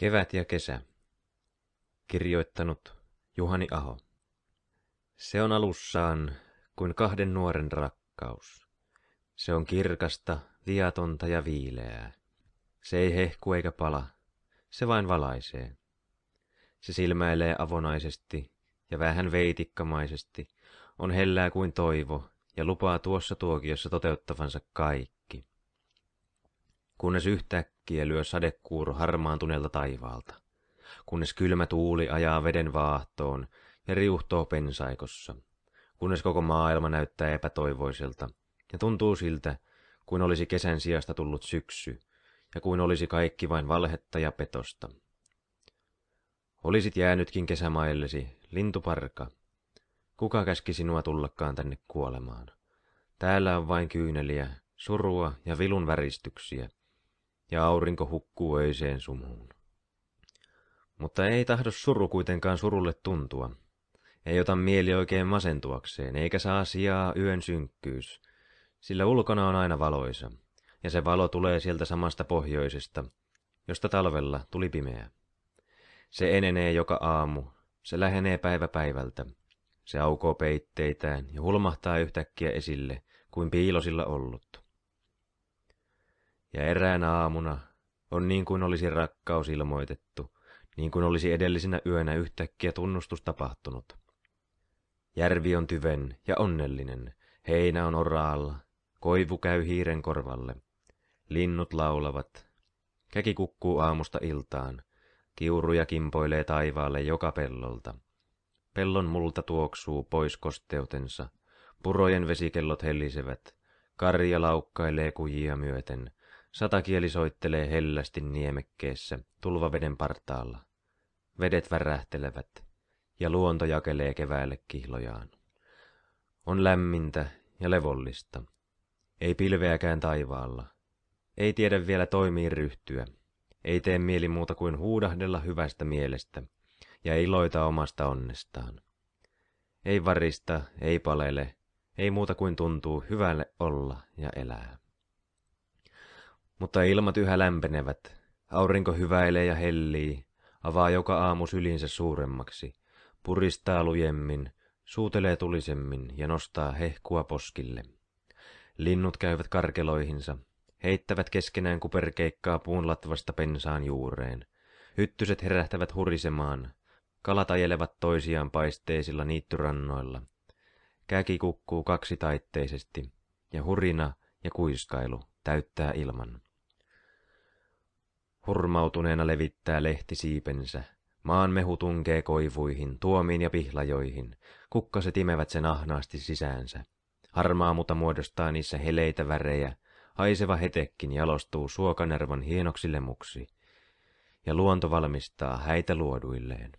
Kevät ja kesä. Kirjoittanut Juhani Aho. Se on alussaan kuin kahden nuoren rakkaus. Se on kirkasta, viatonta ja viileää. Se ei hehku eikä pala, se vain valaisee. Se silmäilee avonaisesti ja vähän veitikkamaisesti, on hellää kuin toivo ja lupaa tuossa tuokiossa toteuttavansa kaikki kunnes yhtäkkiä lyö sadekuuro harmaantuneelta taivaalta, kunnes kylmä tuuli ajaa veden vaahtoon ja riuhtoo pensaikossa, kunnes koko maailma näyttää epätoivoiselta ja tuntuu siltä, kuin olisi kesän sijasta tullut syksy ja kuin olisi kaikki vain valhetta ja petosta. Olisit jäänytkin kesämaillesi, lintuparka. Kuka käski sinua tullakaan tänne kuolemaan? Täällä on vain kyyneliä, surua ja vilun väristyksiä ja aurinko hukkuu öiseen sumuun. Mutta ei tahdo suru kuitenkaan surulle tuntua. Ei ota mieli oikein masentuakseen, eikä saa sijaa yön synkkyys, sillä ulkona on aina valoisa, ja se valo tulee sieltä samasta pohjoisesta, josta talvella tuli pimeä. Se enenee joka aamu, se lähenee päivä päivältä, se aukoo peitteitään ja hulmahtaa yhtäkkiä esille, kuin piilosilla ollut. Ja eräänä aamuna on niin kuin olisi rakkaus ilmoitettu, niin kuin olisi edellisenä yönä yhtäkkiä tunnustus tapahtunut. Järvi on tyven ja onnellinen, heinä on oraalla, koivu käy hiiren korvalle, linnut laulavat, käki kukkuu aamusta iltaan, kiuruja kimpoilee taivaalle joka pellolta. Pellon multa tuoksuu pois kosteutensa, purojen vesikellot hellisevät, karja laukkailee kujia myöten, Satakieli soittelee hellästi niemekkeessä, tulvaveden partaalla. Vedet värähtelevät, ja luonto jakelee keväälle kihlojaan. On lämmintä ja levollista. Ei pilveäkään taivaalla. Ei tiedä vielä toimiin ryhtyä. Ei tee mieli muuta kuin huudahdella hyvästä mielestä, ja iloita omasta onnestaan. Ei varista, ei palele, ei muuta kuin tuntuu hyvälle olla ja elää. Mutta ilmat yhä lämpenevät. Aurinko hyväilee ja hellii, avaa joka aamu sylinsä suuremmaksi, puristaa lujemmin, suutelee tulisemmin ja nostaa hehkua poskille. Linnut käyvät karkeloihinsa, heittävät keskenään kuperkeikkaa puun latvasta pensaan juureen. Hyttyset herähtävät hurisemaan, kalat ajelevat toisiaan paisteisilla niittyrannoilla. Käki kukkuu kaksitaitteisesti, ja hurina ja kuiskailu täyttää ilman. Hurmautuneena levittää lehti siipensä. Maan mehu tunkee koivuihin, tuomiin ja pihlajoihin. Kukkaset imevät sen ahnaasti sisäänsä. Harmaa muta muodostaa niissä heleitä värejä. Haiseva hetekkin jalostuu suokanervan hienoksi lemuksi. Ja luonto valmistaa häitä luoduilleen.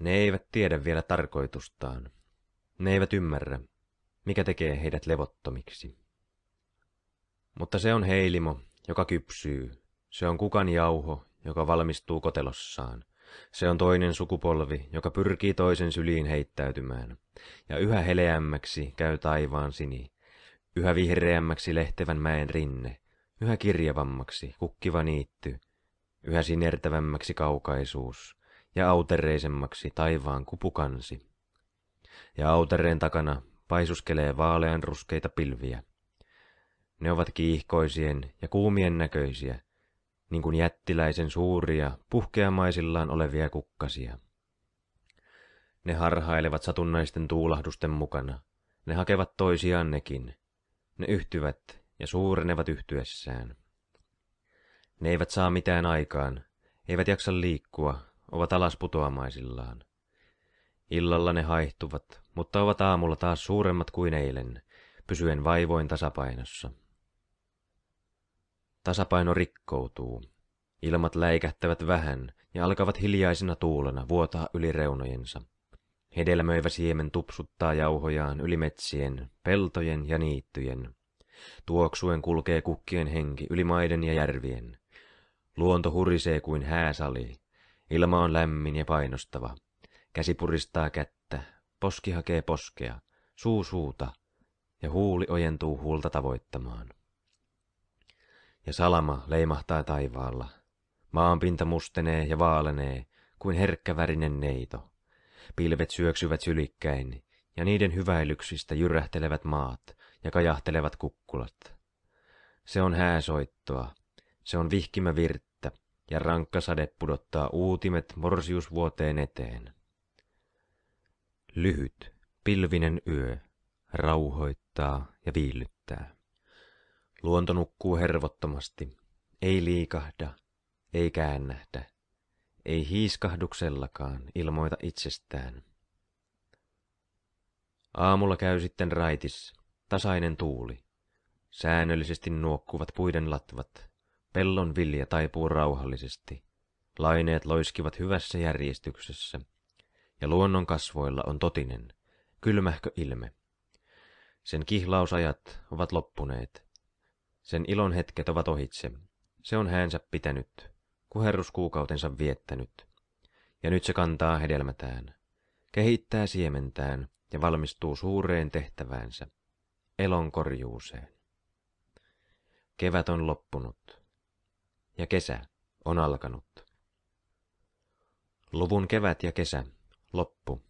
Ne eivät tiedä vielä tarkoitustaan. Ne eivät ymmärrä, mikä tekee heidät levottomiksi. Mutta se on heilimo, joka kypsyy. Se on kukan jauho, joka valmistuu kotelossaan. Se on toinen sukupolvi, joka pyrkii toisen syliin heittäytymään. Ja yhä heleämmäksi käy taivaan sini, yhä vihreämmäksi lehtevän mäen rinne, yhä kirjavammaksi kukkiva niitty, yhä sinertävämmäksi kaukaisuus ja autereisemmaksi taivaan kupukansi. Ja autereen takana paisuskelee vaaleanruskeita pilviä, ne ovat kiihkoisien ja kuumien näköisiä, niin kuin jättiläisen suuria, puhkeamaisillaan olevia kukkasia. Ne harhailevat satunnaisten tuulahdusten mukana. Ne hakevat toisiaan nekin. Ne yhtyvät ja suurenevat yhtyessään. Ne eivät saa mitään aikaan, eivät jaksa liikkua, ovat alas putoamaisillaan. Illalla ne haihtuvat, mutta ovat aamulla taas suuremmat kuin eilen, pysyen vaivoin tasapainossa. Tasapaino rikkoutuu. Ilmat läikähtävät vähän ja alkavat hiljaisina tuulena vuotaa yli reunojensa. Hedelmöivä siemen tupsuttaa jauhojaan yli metsien, peltojen ja niittyjen. Tuoksuen kulkee kukkien henki yli maiden ja järvien. Luonto hurisee kuin hääsali. Ilma on lämmin ja painostava. Käsi puristaa kättä, poski hakee poskea, suu suuta ja huuli ojentuu huulta tavoittamaan ja salama leimahtaa taivaalla. Maanpinta mustenee ja vaalenee kuin herkkävärinen neito. Pilvet syöksyvät sylikkäin, ja niiden hyväilyksistä jyrähtelevät maat ja kajahtelevat kukkulat. Se on hääsoittoa, se on vihkimä virttä, ja rankka sade pudottaa uutimet morsiusvuoteen eteen. Lyhyt, pilvinen yö rauhoittaa ja viillyttää. Luonto nukkuu hervottomasti, ei liikahda, ei käännähdä, ei hiiskahduksellakaan ilmoita itsestään. Aamulla käy sitten raitis, tasainen tuuli. Säännöllisesti nuokkuvat puiden latvat, pellon vilja taipuu rauhallisesti. Laineet loiskivat hyvässä järjestyksessä, ja luonnon kasvoilla on totinen, kylmähkö ilme. Sen kihlausajat ovat loppuneet, sen ilon hetket ovat ohitse. Se on häänsä pitänyt, kuherruskuukautensa viettänyt. Ja nyt se kantaa hedelmätään, kehittää siementään ja valmistuu suureen tehtäväänsä, korjuuseen. Kevät on loppunut ja kesä on alkanut. Luvun kevät ja kesä, loppu.